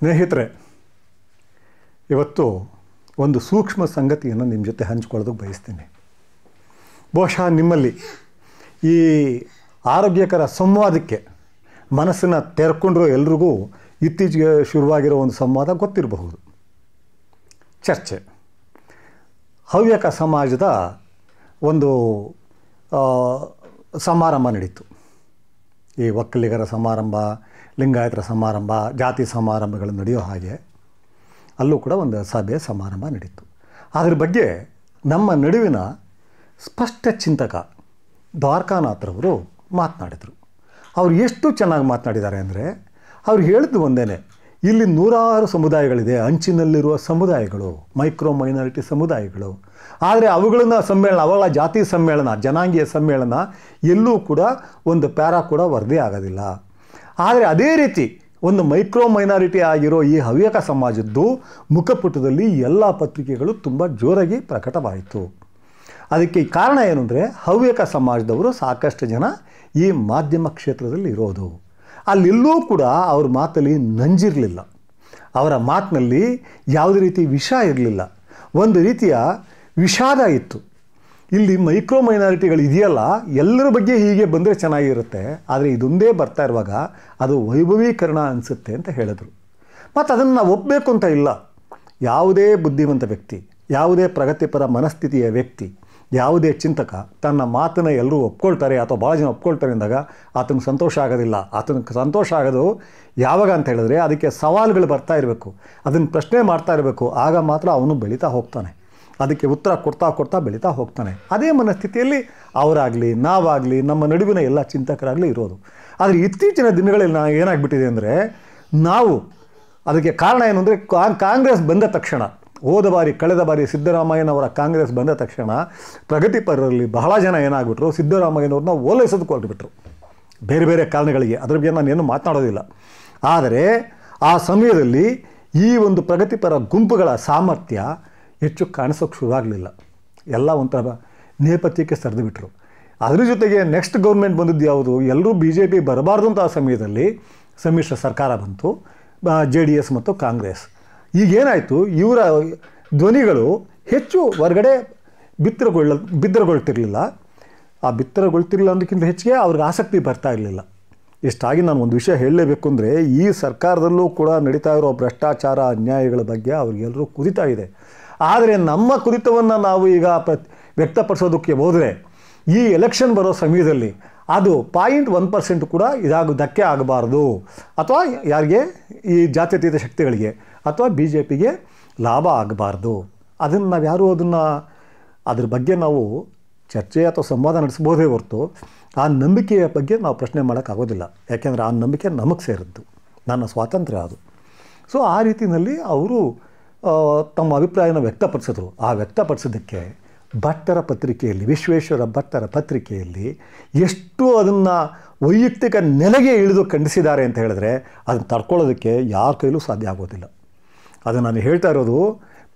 ಸ್ನೇಹಿತರೆ ಇವತ್ತು ಒಂದು ಸೂಕ್ಷ್ಮ ಸಂಗತಿಯನ್ನು ನಿಮ್ಮ ಜೊತೆ ಹಂಚ್ಕೊಳ್ಳೋದಕ್ಕೆ ಬಯಸ್ತೀನಿ ಬಹುಶಃ ನಿಮ್ಮಲ್ಲಿ ಈ ಆರೋಗ್ಯಕರ ಸಂವಾದಕ್ಕೆ ಮನಸ್ಸನ್ನು ತೆರ್ಕೊಂಡಿರೋ ಎಲ್ರಿಗೂ ಇತ್ತೀಚೆಗೆ ಶುರುವಾಗಿರೋ ಒಂದು ಸಂವಾದ ಗೊತ್ತಿರಬಹುದು ಚರ್ಚೆ ಹವ್ಯಕ ಸಮಾಜದ ಒಂದು ಸಮಾರಂಭ ನಡೀತು ಈ ಒಕ್ಕಲಿಗರ ಸಮಾರಂಭ ಲಿಂಗಾಯತರ ಸಮಾರಂಭ ಜಾತಿ ಸಮಾರಂಭಗಳು ನಡೆಯೋ ಹಾಗೆ ಅಲ್ಲೂ ಕೂಡ ಒಂದು ಸಭೆ ಸಮಾರಂಭ ನಡೀತು ಅದ್ರ ಬಗ್ಗೆ ನಮ್ಮ ನಡುವಿನ ಸ್ಪಷ್ಟ ಚಿಂತಕ ದ್ವಾರಕಾನಾಥ್ರವರು ಮಾತನಾಡಿದರು ಅವರು ಎಷ್ಟು ಚೆನ್ನಾಗಿ ಮಾತನಾಡಿದ್ದಾರೆ ಅಂದರೆ ಅವ್ರು ಹೇಳಿದ್ದು ಒಂದೇ ಇಲ್ಲಿ ನೂರಾರು ಸಮುದಾಯಗಳಿದೆ ಅಂಚಿನಲ್ಲಿರುವ ಸಮುದಾಯಗಳು ಮೈಕ್ರೋ ಮೈನಾರಿಟಿ ಸಮುದಾಯಗಳು ಆದರೆ ಅವುಗಳನ್ನ ಸಮ್ಮೇಳನ ಅವುಗಳ ಜಾತಿ ಸಮ್ಮೇಳನ ಜನಾಂಗೀಯ ಸಮ್ಮೇಳನ ಎಲ್ಲೂ ಕೂಡ ಒಂದು ಪ್ಯಾರಾ ಕೂಡ ವರದಿ ಆಗೋದಿಲ್ಲ ಆದರೆ ಅದೇ ರೀತಿ ಒಂದು ಮೈಕ್ರೋ ಮೈನಾರಿಟಿ ಆಗಿರೋ ಈ ಹವ್ಯಕ ಸಮಾಜದ್ದು ಮುಖಪುಟದಲ್ಲಿ ಎಲ್ಲ ಪತ್ರಿಕೆಗಳು ತುಂಬ ಜೋರಾಗಿ ಪ್ರಕಟವಾಯಿತು ಅದಕ್ಕೆ ಕಾರಣ ಏನು ಅಂದರೆ ಹವ್ಯಕ ಸಮಾಜದವರು ಸಾಕಷ್ಟು ಜನ ಈ ಮಾಧ್ಯಮ ಕ್ಷೇತ್ರದಲ್ಲಿ ಇರೋದು ಅಲ್ಲೆಲ್ಲೂ ಕೂಡ ಅವ್ರ ಮಾತಲ್ಲಿ ನಂಜಿರಲಿಲ್ಲ ಅವರ ಮಾತಿನಲ್ಲಿ ಯಾವುದೇ ರೀತಿ ವಿಷ ಇರಲಿಲ್ಲ ಒಂದು ರೀತಿಯ ವಿಷಾದ ಇತ್ತು ಇಲ್ಲಿ ಮೈಕ್ರೋ ಮೈನಾರಿಟಿಗಳು ಇದೆಯಲ್ಲ ಎಲ್ಲರ ಬಗ್ಗೆ ಹೀಗೆ ಬಂದರೆ ಚೆನ್ನಾಗಿರುತ್ತೆ ಆದರೆ ಇದೊಂದೇ ಬರ್ತಾ ಇರುವಾಗ ಅದು ವೈಭವೀಕರಣ ಅನಿಸುತ್ತೆ ಅಂತ ಹೇಳಿದರು ಮತ್ತು ಅದನ್ನು ನಾವು ಒಪ್ಪಬೇಕು ಅಂತ ಇಲ್ಲ ಯಾವುದೇ ಬುದ್ಧಿವಂತ ವ್ಯಕ್ತಿ ಯಾವುದೇ ಪ್ರಗತಿಪರ ಮನಸ್ಥಿತಿಯ ವ್ಯಕ್ತಿ ಯಾವುದೇ ಚಿಂತಕ ತನ್ನ ಮಾತನ್ನು ಎಲ್ಲರೂ ಒಪ್ಕೊಳ್ತಾರೆ ಅಥವಾ ಭಾಳ ಜನ ಒಪ್ಕೊಳ್ತಾರೆ ಅಂದಾಗ ಆತನಿಗೆ ಸಂತೋಷ ಆಗೋದಿಲ್ಲ ಆತನಿಗೆ ಸಂತೋಷ ಆಗೋದು ಯಾವಾಗ ಅಂತ ಹೇಳಿದ್ರೆ ಅದಕ್ಕೆ ಸವಾಲುಗಳು ಬರ್ತಾ ಇರಬೇಕು ಅದನ್ನು ಪ್ರಶ್ನೆ ಮಾಡ್ತಾ ಇರಬೇಕು ಆಗ ಮಾತ್ರ ಅವನು ಬೆಳೀತಾ ಹೋಗ್ತಾನೆ ಅದಕ್ಕೆ ಉತ್ತರ ಕೊಡ್ತಾ ಕೊಡ್ತಾ ಬೆಳೀತಾ ಹೋಗ್ತಾನೆ ಅದೇ ಮನಸ್ಥಿತಿಯಲ್ಲಿ ಅವರಾಗಲಿ ನಾವಾಗಲಿ ನಮ್ಮ ನಡುವಿನ ಎಲ್ಲ ಚಿಂತಕರಾಗಲಿ ಇರೋದು ಆದರೆ ಇತ್ತೀಚಿನ ದಿನಗಳಲ್ಲಿ ನಾ ಏನಾಗ್ಬಿಟ್ಟಿದೆ ಅಂದರೆ ನಾವು ಅದಕ್ಕೆ ಕಾರಣ ಏನು ಅಂದರೆ ಕಾಂಗ್ರೆಸ್ ಬಂದ ತಕ್ಷಣ ಹೋದ ಬಾರಿ ಕಳೆದ ಬಾರಿ ಸಿದ್ದರಾಮಯ್ಯನವರ ಕಾಂಗ್ರೆಸ್ ಬಂದ ತಕ್ಷಣ ಪ್ರಗತಿಪರರಲ್ಲಿ ಬಹಳ ಜನ ಏನಾಗ್ಬಿಟ್ರು ಸಿದ್ದರಾಮಯ್ಯನವ್ರನ್ನ ಓಲೈಸೋದು ಕೊಟ್ಟುಬಿಟ್ರು ಬೇರೆ ಬೇರೆ ಕಾರಣಗಳಿಗೆ ಅದ್ರ ಬಗ್ಗೆ ನಾನು ಏನು ಮಾತನಾಡೋದಿಲ್ಲ ಆದರೆ ಆ ಸಮಯದಲ್ಲಿ ಈ ಒಂದು ಪ್ರಗತಿಪರ ಗುಂಪುಗಳ ಸಾಮರ್ಥ್ಯ ಹೆಚ್ಚು ಕಾಣಿಸೋಕ್ಕೆ ಶುರುವಾಗಲಿಲ್ಲ ಎಲ್ಲ ಒಂಥರ ನೇಪಥ್ಯಕ್ಕೆ ಸರಿದು ಬಿಟ್ಟರು ಅದ್ರ ಜೊತೆಗೆ ನೆಕ್ಸ್ಟ್ ಗೌರ್ಮೆಂಟ್ ಬಂದಿದ್ದು ಯಾವುದು ಎಲ್ಲರೂ ಬಿ ಜೆ ಪಿ ಬರಬಾರ್ದು ಅಂತ ಆ ಸಮಯದಲ್ಲಿ ಸಮ್ಮಿಶ್ರ ಸರ್ಕಾರ ಬಂತು ಜೆ ಡಿ ಎಸ್ ಮತ್ತು ಕಾಂಗ್ರೆಸ್ ಈಗೇನಾಯಿತು ಇವರ ಧ್ವನಿಗಳು ಹೆಚ್ಚು ಹೊರಗಡೆ ಬಿತ್ತರಗೊಳ್ಳ ಬಿತ್ತರಗೊಳ್ತಿರಲಿಲ್ಲ ಆ ಬಿತ್ತರಗೊಳ್ತಿರಲಿಲ್ಲ ಅನ್ನೋಕ್ಕಿಂತ ಹೆಚ್ಚಿಗೆ ಅವ್ರಿಗೆ ಆಸಕ್ತಿ ಬರ್ತಾ ಇರಲಿಲ್ಲ ಇಷ್ಟಾಗಿ ನಾನು ಒಂದು ವಿಷಯ ಹೇಳಲೇಬೇಕು ಅಂದರೆ ಈ ಸರ್ಕಾರದಲ್ಲೂ ಕೂಡ ನಡೀತಾ ಇರೋ ಭ್ರಷ್ಟಾಚಾರ ಅನ್ಯಾಯಗಳ ಬಗ್ಗೆ ಅವ್ರಿಗೆಲ್ಲರೂ ಕುದಿತಾ ಇದೆ ಆದರೆ ನಮ್ಮ ಕುರಿತವನ್ನು ನಾವು ಈಗ ಪ್ರ ವ್ಯಕ್ತಪಡಿಸೋದಕ್ಕೆ ಹೋದರೆ ಈ ಎಲೆಕ್ಷನ್ ಬರೋ ಸಮಯದಲ್ಲಿ ಅದು ಪಾಯಿಂಟ್ ಒನ್ ಪರ್ಸೆಂಟ್ ಕೂಡ ಇದಾಗ ಧಕ್ಕೆ ಆಗಬಾರ್ದು ಅಥವಾ ಯಾರಿಗೆ ಈ ಜಾತ್ಯತೀತ ಶಕ್ತಿಗಳಿಗೆ ಅಥವಾ ಬಿ ಜೆ ಪಿಗೆ ಲಾಭ ಆಗಬಾರ್ದು ಅದನ್ನು ನಾವು ಯಾರೂ ಅದನ್ನು ಅದ್ರ ಬಗ್ಗೆ ನಾವು ಚರ್ಚೆ ಅಥವಾ ಸಂವಾದ ನಡೆಸ್ಬೋದೇ ಹೊರತು ಆ ನಂಬಿಕೆಯ ಬಗ್ಗೆ ನಾವು ಪ್ರಶ್ನೆ ಮಾಡೋಕ್ಕಾಗೋದಿಲ್ಲ ಯಾಕೆಂದರೆ ಆ ನಂಬಿಕೆ ನಮಗೆ ಸೇರಿದ್ದು ನನ್ನ ಸ್ವಾತಂತ್ರ್ಯ ಅದು ಸೊ ಆ ರೀತಿಯಲ್ಲಿ ಅವರು ತಮ್ಮ ಅಭಿಪ್ರಾಯನ ವ್ಯಕ್ತಪಡಿಸಿದ್ರು ಆ ವ್ಯಕ್ತಪಡಿಸೋದಕ್ಕೆ ಭಟ್ಟರ ಪತ್ರಿಕೆಯಲ್ಲಿ ವಿಶ್ವೇಶ್ವರ ಭಟ್ಟರ ಪತ್ರಿಕೆಯಲ್ಲಿ ಎಷ್ಟು ಅದನ್ನು ವೈಯಕ್ತಿಕ ನೆಲೆಗೆ ಇಳಿದು ಖಂಡಿಸಿದ್ದಾರೆ ಅಂತ ಹೇಳಿದ್ರೆ ಅದನ್ನು ತಡ್ಕೊಳ್ಳೋದಕ್ಕೆ ಯಾರ ಕೈಲೂ ಸಾಧ್ಯ ಆಗೋದಿಲ್ಲ ಅದು ನಾನು ಹೇಳ್ತಾ ಇರೋದು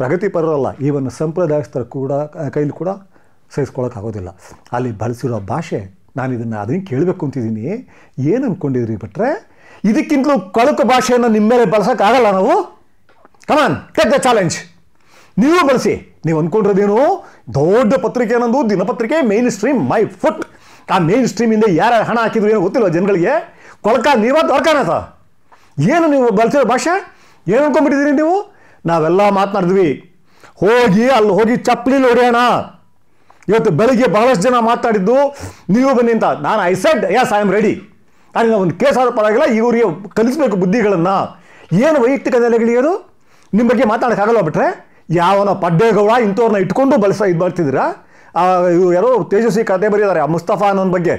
ಪ್ರಗತಿಪರರಲ್ಲ ಈವನ್ ಸಂಪ್ರದಾಯಸ್ಥರ ಕೂಡ ಕೈಲಿ ಕೂಡ ಸಹಿಸ್ಕೊಳ್ಳೋಕ್ಕಾಗೋದಿಲ್ಲ ಅಲ್ಲಿ ಬಳಸಿರೋ ಭಾಷೆ ನಾನು ಇದನ್ನು ಅದನ್ನು ಕೇಳಬೇಕು ಅಂತಿದ್ದೀನಿ ಏನು ಅಂದ್ಕೊಂಡಿದ್ರಿ ಬಿಟ್ಟರೆ ಇದಕ್ಕಿಂತಲೂ ಕಳಕು ಭಾಷೆಯನ್ನು ನಿಮ್ಮ ಮೇಲೆ ಬಳಸೋಕ್ಕಾಗಲ್ಲ ನಾವು ಕಮಾನ್ ಟೇಕ್ ದ ಚಾಲೆಂಜ್ ನೀವು ಬಳಸಿ ನೀವು ಅಂದ್ಕೊಂಡಿರೋದೇನು ದೊಡ್ಡ ಪತ್ರಿಕೆ ಅನ್ನೋದು ದಿನಪತ್ರಿಕೆ ಮೇನ್ ಸ್ಟ್ರೀಮ್ ಮೈ ಫುಟ್ ಆ ಮೇನ್ ಸ್ಟ್ರೀಮಿಂದ ಯಾರು ಹಣ ಹಾಕಿದ್ರು ಏನು ಗೊತ್ತಿಲ್ಲ ಜನಗಳಿಗೆ ಕೊಳಕ ನೀವ ದೊಡ್ಕಾನತ ಏನು ನೀವು ಬಳಸಿರೋ ಭಾಷೆ ಏನು ಅಂದ್ಕೊಂಡ್ಬಿಟ್ಟಿದ್ದೀರಿ ನೀವು ನಾವೆಲ್ಲ ಮಾತನಾಡಿದ್ವಿ ಹೋಗಿ ಅಲ್ಲಿ ಹೋಗಿ ಚಪ್ಪಲಿ ಹೊಡೆಯೋಣ ಇವತ್ತು ಬೆಳಿಗ್ಗೆ ಬಹಳಷ್ಟು ಜನ ಮಾತಾಡಿದ್ದು ನೀವು ಬನ್ನಿ ಅಂತ ನಾನು I said yes I am ready ಆದರೆ ಒಂದು ಕೇಸ್ ಆದ ಪರವಾಗಿಲ್ಲ ಇವರಿಗೆ ಕಲಿಸಬೇಕು ಬುದ್ಧಿಗಳನ್ನು ಏನು ವೈಯಕ್ತಿಕ ಅದು ನಿಮ್ಮ ಬಗ್ಗೆ ಮಾತಾಡೋಕ್ಕಾಗಲ್ಲ ಬಿಟ್ರೆ ಯಾವನ ಪಡ್ಡೇಗೌಡ ಇಂಥವ್ರನ್ನ ಇಟ್ಕೊಂಡು ಬಳಸ ಇದು ಆ ಇವ್ರು ಯಾರೋ ತೇಜಸ್ವಿ ಕತೆ ಬರೆಯಿದ್ದಾರೆ ಆ ಮುಸ್ತಫಾ ಅನ್ನೋನ್ ಬಗ್ಗೆ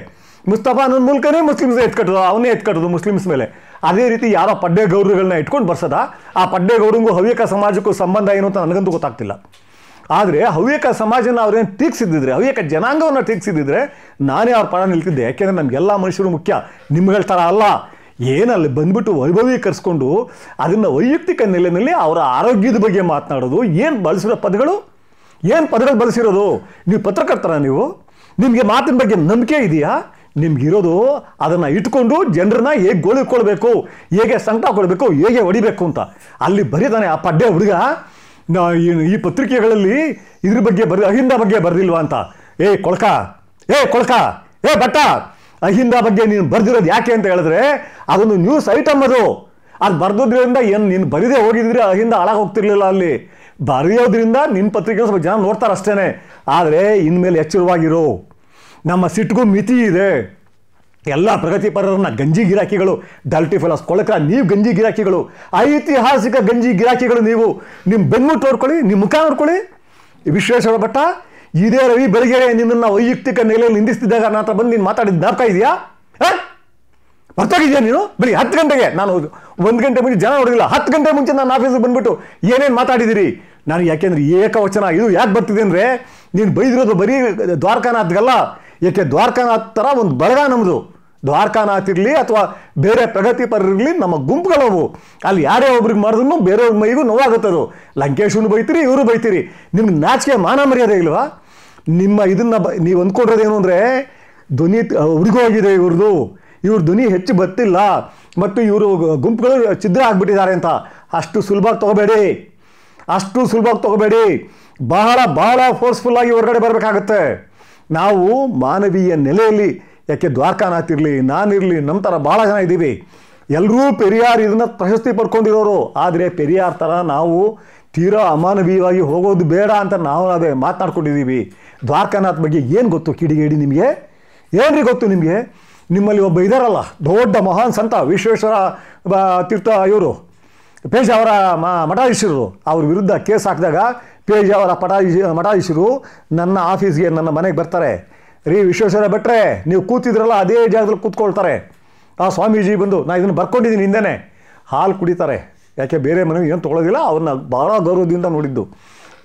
ಮುಸ್ತಫಾ ಅನ್ನೋನ್ ಮೂಲಕನೇ ಮುಸ್ಲಿಮ್ಸ್ ಎತ್ಕಟ್ಟೋದು ಅವನೇ ಎತ್ಕಟ್ಟೋದು ಮುಸ್ಲಿಮ್ಸ್ ಮೇಲೆ ಅದೇ ರೀತಿ ಯಾರೋ ಪಡ್ಡೇಗೌಡರುಗಳನ್ನ ಇಟ್ಕೊಂಡು ಬರ್ಸೋದ ಆ ಪಡ್ಡೇಗೌಡರಿಗೂ ಹವ್ಯಕ ಸಮಾಜಕ್ಕೂ ಸಂಬಂಧ ಏನು ಅಂತ ನನಗಂತೂ ಗೊತ್ತಾಗ್ತಿಲ್ಲ ಆದರೆ ಹವ್ಯಕ ಸಮಾಜನ ಅವ್ರೇನು ಟೀಕ್ಸಿದ್ದಿದ್ರೆ ಹವ್ಯಕ ಜನಾಂಗವನ್ನು ಟೀಕ್ಸಿದ್ದಿದ್ರೆ ನಾನೇ ಅವ್ರ ಪಣ ನಿಲ್ತಿದ್ದೆ ಯಾಕೆಂದರೆ ನಮಗೆಲ್ಲ ಮನುಷ್ಯರು ಮುಖ್ಯ ನಿಮ್ಗಳ ಥರ ಅಲ್ಲ ಏನಲ್ಲಿ ಬಂದ್ಬಿಟ್ಟು ವೈಭವೀಕರಿಸ್ಕೊಂಡು ಅದನ್ನು ವೈಯಕ್ತಿಕ ನೆಲೆಯಲ್ಲಿ ಅವರ ಆರೋಗ್ಯದ ಬಗ್ಗೆ ಮಾತನಾಡೋದು ಏನು ಬಳಸಿರೋ ಪದಗಳು ಏನು ಪದಗಳು ಬಳಸಿರೋದು ನೀವು ಪತ್ರಕರ್ತರ ನೀವು ನಿಮಗೆ ಮಾತಿನ ಬಗ್ಗೆ ನಂಬಿಕೆ ಇದೆಯಾ ನಿಮ್ಗಿರೋದು ಅದನ್ನು ಇಟ್ಕೊಂಡು ಜನರನ್ನ ಹೇಗೆ ಗೋಳಿಕೊಳ್ಬೇಕು ಹೇಗೆ ಸಂಕಟ ಕೊಡಬೇಕು ಹೇಗೆ ಹೊಡಿಬೇಕು ಅಂತ ಅಲ್ಲಿ ಬರೀತಾನೆ ಆ ಪಡ್ಡೆ ಹುಡುಗ ನಾ ಈ ಪತ್ರಿಕೆಗಳಲ್ಲಿ ಇದ್ರ ಬಗ್ಗೆ ಬರ ಅಹಿಂದ ಬಗ್ಗೆ ಬರೆದಿಲ್ವಾ ಅಂತ ಏ ಕೊಳ್ಕ ಏ ಕೊಳ್ಕ ಏ ಭಟ್ಟ ಅಹಿಂದ ಬಗ್ಗೆ ನೀನು ಬರೆದಿರೋದು ಯಾಕೆ ಅಂತ ಹೇಳಿದ್ರೆ ಅದೊಂದು ನ್ಯೂಸ್ ಐಟಮ್ ಅದು ಅದು ಬರ್ದುದ್ರಿಂದ ಏನು ನೀನು ಬರೀದೇ ಹೋಗಿದ್ರೆ ಅಹಿಂದ ಹಾಳಾಗಿ ಹೋಗ್ತಿರ್ಲಿಲ್ಲ ಅಲ್ಲಿ ಬರೆಯೋದ್ರಿಂದ ನಿನ್ನ ಪತ್ರಿಕೆ ಸ್ವಲ್ಪ ಜನ ನೋಡ್ತಾರೆ ಅಷ್ಟೇ ಆದರೆ ಇನ್ಮೇಲೆ ಎಚ್ಚರವಾಗಿರು ನಮ್ಮ ಸಿಟ್ಟಿಗೂ ಮಿತಿ ಇದೆ ಎಲ್ಲ ಪ್ರಗತಿಪರರನ್ನ ಗಂಜಿ ಗಿರಾಕಿಗಳು ಡಲ್ಟಿ ಫೆಲಸ್ ಕೊಳಕ್ರ ನೀವು ಗಂಜಿ ಗಿರಾಕಿಗಳು ಐತಿಹಾಸಿಕ ಗಂಜಿ ಗಿರಾಕಿಗಳು ನೀವು ನಿಮ್ಮ ಬೆನ್ನು ತೋರ್ಕೊಳ್ಳಿ ನಿಮ್ಮ ಮುಖ ನೋಡ್ಕೊಳ್ಳಿ ವಿಶ್ವೇಶ್ವರ ಭಟ್ಟ ಇದೇ ರವಿ ಬೆಳಗೆರೆ ನಿನ್ನನ್ನು ವೈಯಕ್ತಿಕ ನೆಲೆಯಲ್ಲಿ ನಿಂದಿಸ್ತಿದ್ದಾಗ ನನ್ನ ಹತ್ರ ಬಂದು ನೀನು ಮಾತಾಡಿದ್ದು ಜ್ಞಾಪಕ ಇದೆಯಾ ಬರ್ತೋಗಿದ್ಯಾ ನೀನು ಬರೀ ಹತ್ತು ಗಂಟೆಗೆ ನಾನು ಒಂದು ಗಂಟೆ ಮುಂಚೆ ಜನ ನೋಡಿಲ್ಲ ಹತ್ತು ಗಂಟೆ ಮುಂಚೆ ನಾನು ಆಫೀಸಿಗೆ ಬಂದ್ಬಿಟ್ಟು ಏನೇನು ಮಾತಾಡಿದಿರಿ ನಾನು ಯಾಕೆಂದ್ರೆ ಏಕವಚನ ಇದು ಯಾಕೆ ಬರ್ತಿದೆ ಅಂದರೆ ನೀನು ಬೈದಿರೋದು ಬರೀ ದ್ವಾರಕಾನಾಥ್ಗಲ್ಲ ಏಕೆ ದ್ವಾರಕಾನಾಥ್ ಥರ ಒಂದು ಬಳಗ ನಮ್ಮದು ದ್ವಾರಕಾನಾಥ್ ಇರಲಿ ಅಥವಾ ಬೇರೆ ಇರಲಿ ನಮ್ಮ ಗುಂಪುಗಳವು ಅಲ್ಲಿ ಯಾರೇ ಒಬ್ರಿಗೆ ಮಾಡಿದ್ರು ಬೇರೆಯವ್ರ ಮೈಗೂ ನೋವಾಗುತ್ತದು ಲಂಕೇಶನು ಬೈತೀರಿ ಇವರು ಬೈತೀರಿ ನಿಮ್ಗೆ ನಾಚಿಕೆ ಮಾನ ಮರ್ಯಾದೆ ಇಲ್ವಾ ನಿಮ್ಮ ಇದನ್ನು ಬ ನೀವು ಏನು ಅಂದರೆ ಧ್ವನಿ ಹೋಗಿದೆ ಇವ್ರದ್ದು ಇವ್ರ ಧ್ವನಿ ಹೆಚ್ಚು ಬತ್ತಿಲ್ಲ ಮತ್ತು ಇವರು ಗುಂಪುಗಳು ಛಿದ್ರ ಆಗಿಬಿಟ್ಟಿದ್ದಾರೆ ಅಂತ ಅಷ್ಟು ಸುಲಭವಾಗಿ ತೊಗೋಬೇಡಿ ಅಷ್ಟು ಸುಲಭವಾಗಿ ತೊಗೋಬೇಡಿ ಬಹಳ ಬಹಳ ಫೋರ್ಸ್ಫುಲ್ಲಾಗಿ ಹೊರಗಡೆ ಬರಬೇಕಾಗತ್ತೆ ನಾವು ಮಾನವೀಯ ನೆಲೆಯಲ್ಲಿ ಯಾಕೆ ದ್ವಾರಕಾನಾಥ್ ಇರಲಿ ನಾನಿರಲಿ ನಮ್ಮ ಥರ ಭಾಳ ಜನ ಇದ್ದೀವಿ ಎಲ್ಲರೂ ಪೆರಿಯಾರ್ ಇದನ್ನು ಪ್ರಶಸ್ತಿ ಪಡ್ಕೊಂಡಿರೋರು ಆದರೆ ಪೆರಿಯಾರ್ ಥರ ನಾವು ತೀರಾ ಅಮಾನವೀಯವಾಗಿ ಹೋಗೋದು ಬೇಡ ಅಂತ ನಾವು ಅದೇ ಮಾತನಾಡ್ಕೊಂಡಿದ್ದೀವಿ ದ್ವಾರಕಾನಾಥ್ ಬಗ್ಗೆ ಏನು ಗೊತ್ತು ಕಿಡಿಗೇಡಿ ನಿಮಗೆ ಏನ್ರಿ ಗೊತ್ತು ನಿಮಗೆ ನಿಮ್ಮಲ್ಲಿ ಒಬ್ಬ ಇದಾರಲ್ಲ ದೊಡ್ಡ ಮಹಾನ್ ಸಂತ ವಿಶ್ವೇಶ್ವರ ತೀರ್ಥ ಇವರು ಪೇಜ್ ಅವರ ಮಠಾಧೀಶರು ಅವ್ರ ವಿರುದ್ಧ ಕೇಸ್ ಹಾಕಿದಾಗ ಪೇಜ್ ಅವರ ಪಠಾಧೀಶ ಮಠಾಧೀಶರು ನನ್ನ ಆಫೀಸ್ಗೆ ನನ್ನ ಮನೆಗೆ ಬರ್ತಾರೆ ರೀ ವಿಶ್ವೇಶ್ವರ ಬಿಟ್ಟರೆ ನೀವು ಕೂತಿದ್ರಲ್ಲ ಅದೇ ಜಾಗದಲ್ಲಿ ಕೂತ್ಕೊಳ್ತಾರೆ ಆ ಸ್ವಾಮೀಜಿ ಬಂದು ನಾನು ಇದನ್ನು ಬರ್ಕೊಂಡಿದ್ದೀನಿ ಹಿಂದೆ ಹಾಲು ಕುಡಿತಾರೆ ಯಾಕೆ ಬೇರೆ ಮನೆಗೆ ಏನು ತೊಗೊಳೋದಿಲ್ಲ ಅವ್ರನ್ನ ಭಾಳ ಗೌರವದಿಂದ ನೋಡಿದ್ದು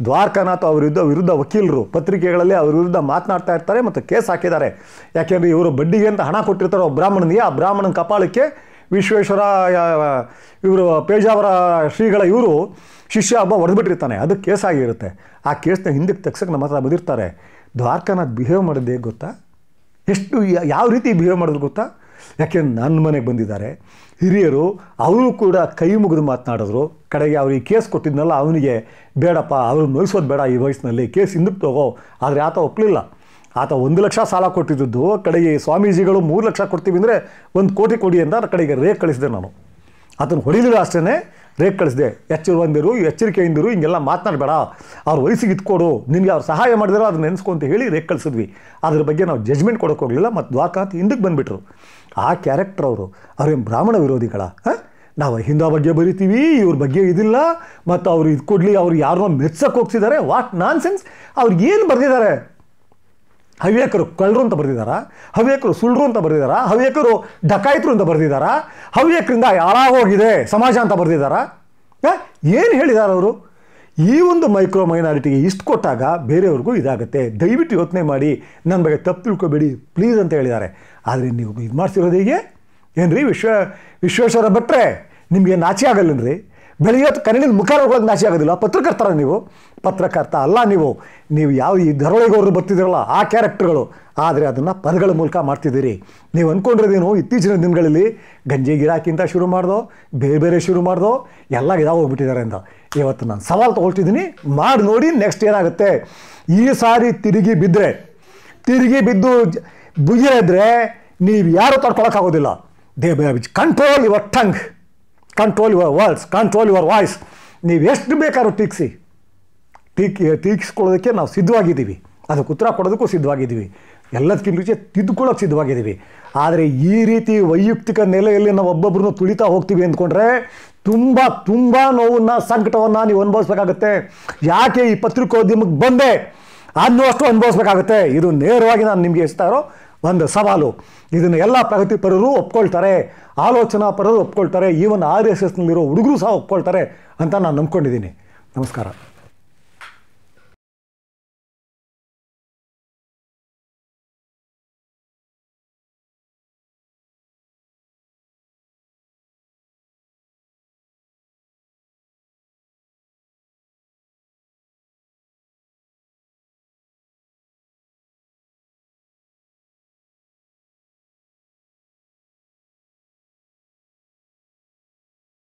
ದ್ವಾರಕಾನಾಥ್ ಅವರ ವಿರುದ್ಧ ವಿರುದ್ಧ ವಕೀಲರು ಪತ್ರಿಕೆಗಳಲ್ಲಿ ಅವ್ರ ವಿರುದ್ಧ ಮಾತನಾಡ್ತಾ ಇರ್ತಾರೆ ಮತ್ತು ಕೇಸ್ ಹಾಕಿದ್ದಾರೆ ಯಾಕೆಂದರೆ ಇವರು ಬಡ್ಡಿಗೆ ಅಂತ ಹಣ ಕೊಟ್ಟಿರ್ತಾರೆ ಬ್ರಾಹ್ಮಣನಿಗೆ ಆ ಬ್ರಾಹ್ಮಣನ ಕಪಾಳಕ್ಕೆ ವಿಶ್ವೇಶ್ವರ ಇವರು ಪೇಜಾವರ ಶ್ರೀಗಳ ಇವರು ಶಿಷ್ಯ ಹಬ್ಬ ಹೊಡೆದ್ಬಿಟ್ಟಿರ್ತಾನೆ ಅದು ಕೇಸ್ ಆಗಿರುತ್ತೆ ಆ ಕೇಸ್ನ ಹಿಂದಕ್ಕೆ ತೆಗ್ಸಕ್ಕೆ ನಮ್ಮ ಹತ್ರ ಬಂದಿರ್ತಾರೆ ದ್ವಾರಕನಾಥ್ ಬಿಹೇವ್ ಮಾಡಿದ್ದೆ ಗೊತ್ತಾ ಎಷ್ಟು ಯಾವ ರೀತಿ ಬಿಹೇವ್ ಮಾಡಿದ್ರು ಗೊತ್ತಾ ಯಾಕೆ ನನ್ನ ಮನೆಗೆ ಬಂದಿದ್ದಾರೆ ಹಿರಿಯರು ಅವರು ಕೂಡ ಕೈ ಮುಗಿದು ಮಾತನಾಡಿದ್ರು ಕಡೆಗೆ ಅವ್ರಿಗೆ ಕೇಸ್ ಕೊಟ್ಟಿದ್ನಲ್ಲ ಅವನಿಗೆ ಬೇಡಪ್ಪ ಅವರು ನೋಯಿಸೋದು ಬೇಡ ಈ ವಯಸ್ಸಿನಲ್ಲಿ ಕೇಸ್ ಹಿಂದಕ್ಕೆ ತಗೋ ಆದರೆ ಆತ ಒಪ್ಪಲಿಲ್ಲ ಆತ ಒಂದು ಲಕ್ಷ ಸಾಲ ಕೊಟ್ಟಿದ್ದದ್ದು ಕಡೆಗೆ ಸ್ವಾಮೀಜಿಗಳು ಮೂರು ಲಕ್ಷ ಕೊಡ್ತೀವಿ ಅಂದರೆ ಒಂದು ಕೋಟಿ ಕೊಡಿ ಅಂತ ಕಡೆಗೆ ರೇಖ್ ಕಳಿಸಿದೆ ನಾನು ಅದನ್ನು ಹೊಡಿದ್ರು ಅಷ್ಟೇ ರೇಕ್ ಕಳಿಸಿದೆ ಬಂದಿರು ಎಚ್ಚರಿಕೆಯಿಂದಿರು ಹಿಂಗೆಲ್ಲ ಮಾತನಾಡಬೇಡ ಅವ್ರ ವಯಸ್ಸಿಗೆ ಇತ್ಕೊಡು ನಿನಗೆ ಅವ್ರು ಸಹಾಯ ಮಾಡಿದ್ರು ಅದನ್ನ ನೆನೆಸ್ಕೊ ಅಂತ ಹೇಳಿ ರೇಕ್ ಕಳಿಸಿದ್ವಿ ಅದ್ರ ಬಗ್ಗೆ ನಾವು ಜಜ್ಮೆಂಟ್ ಕೊಡೋಕೆ ಹೋಗಲಿಲ್ಲ ಮತ್ತು ದ್ವಾರಕಾಂತ ಹಿಂದಕ್ಕೆ ಬಂದುಬಿಟ್ರು ಆ ಕ್ಯಾರೆಕ್ಟರ್ ಅವರು ಅವ್ರೇನು ಬ್ರಾಹ್ಮಣ ವಿರೋಧಿಗಳ ನಾವು ಹಿಂದೂ ಬಗ್ಗೆ ಬರಿತೀವಿ ಇವ್ರ ಬಗ್ಗೆ ಇದಿಲ್ಲ ಮತ್ತು ಅವ್ರು ಇದು ಕೊಡಲಿ ಅವ್ರು ಯಾರನ್ನೋ ಮೆಚ್ಚಕ್ಕೆ ಹೋಗ್ತಿದ್ದಾರೆ ವಾಟ್ ನಾನ್ ಸೆನ್ಸ್ ಏನು ಬರೆದಿದ್ದಾರೆ ಹವ್ಯಕರು ಕಳ್ಳರು ಅಂತ ಬರೆದಿದ್ದಾರ ಹವ್ಯಕರು ಸುಳ್ಳರು ಅಂತ ಬರೆದಿದ್ದಾರ ಹವ್ಯಕರು ಡಕಾಯಿತರು ಅಂತ ಬರೆದಿದ್ದಾರಾ ಹವ್ಯಕರಿಂದ ಹೋಗಿದೆ ಸಮಾಜ ಅಂತ ಬರೆದಿದ್ದಾರ ಏನು ಹೇಳಿದ್ದಾರೆ ಅವರು ಈ ಒಂದು ಮೈಕ್ರೋ ಮೈನಾರಿಟಿಗೆ ಇಷ್ಟು ಕೊಟ್ಟಾಗ ಬೇರೆಯವ್ರಿಗೂ ಇದಾಗುತ್ತೆ ದಯವಿಟ್ಟು ಯೋಚನೆ ಮಾಡಿ ನನ್ನ ಬಗ್ಗೆ ತಪ್ಪು ತಿಳ್ಕೊಬೇಡಿ ಪ್ಲೀಸ್ ಅಂತ ಹೇಳಿದ್ದಾರೆ ಆದರೆ ನೀವು ಇದು ಮಾಡ್ತಿರೋದು ಹೀಗೆ ಏನು ರೀ ವಿಶ್ವ ವಿಶ್ವೇಶ್ವರ ಭಟ್ರೆ ನಿಮಗೆ ನಾಚೆ ಆಗಲ್ಲನ್ರಿ ಬೆಳಿಗ್ಗೆ ಕಣ್ಣಿನ ಮುಖ ನೋಡೋಕೆ ನಾಶ ಆಗೋದಿಲ್ಲ ಪತ್ರಕರ್ತರ ನೀವು ಪತ್ರಕರ್ತ ಅಲ್ಲ ನೀವು ನೀವು ಯಾವ ಈ ಧರಳಿಗೌರರು ಬರ್ತಿದ್ದೀರಲ್ಲ ಆ ಕ್ಯಾರೆಕ್ಟರ್ಗಳು ಆದರೆ ಅದನ್ನು ಪದಗಳ ಮೂಲಕ ಮಾಡ್ತಿದ್ದೀರಿ ನೀವು ಅಂದ್ಕೊಂಡಿರೋದೇನು ಇತ್ತೀಚಿನ ದಿನಗಳಲ್ಲಿ ಗಂಜಿ ಗಿರಾಕಿಂತ ಶುರು ಮಾಡ್ದೋ ಬೇರೆ ಬೇರೆ ಶುರು ಮಾಡ್ದೋ ಎಲ್ಲ ಹೋಗ್ಬಿಟ್ಟಿದ್ದಾರೆ ಅಂತ ಇವತ್ತು ನಾನು ಸವಾಲು ತೊಗೊಳ್ತಿದ್ದೀನಿ ಮಾಡಿ ನೋಡಿ ನೆಕ್ಸ್ಟ್ ಏನಾಗುತ್ತೆ ಈ ಸಾರಿ ತಿರುಗಿ ಬಿದ್ದರೆ ತಿರುಗಿ ಬಿದ್ದು ಇದ್ದರೆ ನೀವು ಯಾರೂ ತಡ್ಕೊಳಕ್ಕಾಗೋದಿಲ್ಲ they control your tongue control your words control your voice ನೀವು ಎಷ್ಟು ಬೇಕಾದ್ರೂ ಟೀಕ್ಸಿ ಟೀಕ್ ಟೀಕ್ಸ್ಕೊಳ್ಳೋದಕ್ಕೆ ನಾವು ಸಿದ್ಧವಾಗಿದ್ದೀವಿ ಅದಕ್ಕೆ ಉತ್ತರ ಕೊಡೋದಕ್ಕೂ ಸಿದ್ಧವಾಗಿದ್ದೀವಿ ಎಲ್ಲದಕ್ಕಿಂತ ಮುಂಚೆ ತಿದ್ದುಕೊಳ್ಳೋಕೆ ಸಿದ್ಧವಾಗಿದ್ದೀವಿ ಆದರೆ ಈ ರೀತಿ ವೈಯಕ್ತಿಕ ನೆಲೆಯಲ್ಲಿ ನಾವು ಒಬ್ಬೊಬ್ಬರನ್ನು ತುಳಿತಾ ಹೋಗ್ತೀವಿ ಅಂದ್ಕೊಂಡ್ರೆ ತುಂಬ ತುಂಬ ನೋವನ್ನು ಸಂಕಟವನ್ನು ನೀವು ಅನುಭವಿಸ್ಬೇಕಾಗತ್ತೆ ಯಾಕೆ ಈ ಪತ್ರಿಕೋದ್ಯಮಕ್ಕೆ ಬಂದೆ ಅನ್ನೋ ಅಷ್ಟು ಅನುಭವಿಸ್ಬೇಕಾಗುತ್ತೆ ಇದು ನೇರವಾಗಿ ನಾನು ನಿಮಗೆ ಹೇಳ್ತಾ ಒಂದು ಸವಾಲು ಇದನ್ನು ಎಲ್ಲ ಪ್ರಗತಿಪರರು ಒಪ್ಕೊಳ್ತಾರೆ ಆಲೋಚನಾ ಪರರು ಒಪ್ಕೊಳ್ತಾರೆ ಈವನ್ ಆರ್ ಎಸ್ ಎಸ್ನಲ್ಲಿರೋ ಹುಡುಗರು ಸಹ ಒಪ್ಕೊಳ್ತಾರೆ ಅಂತ ನಾನು ನಂಬ್ಕೊಂಡಿದ್ದೀನಿ ನಮಸ್ಕಾರ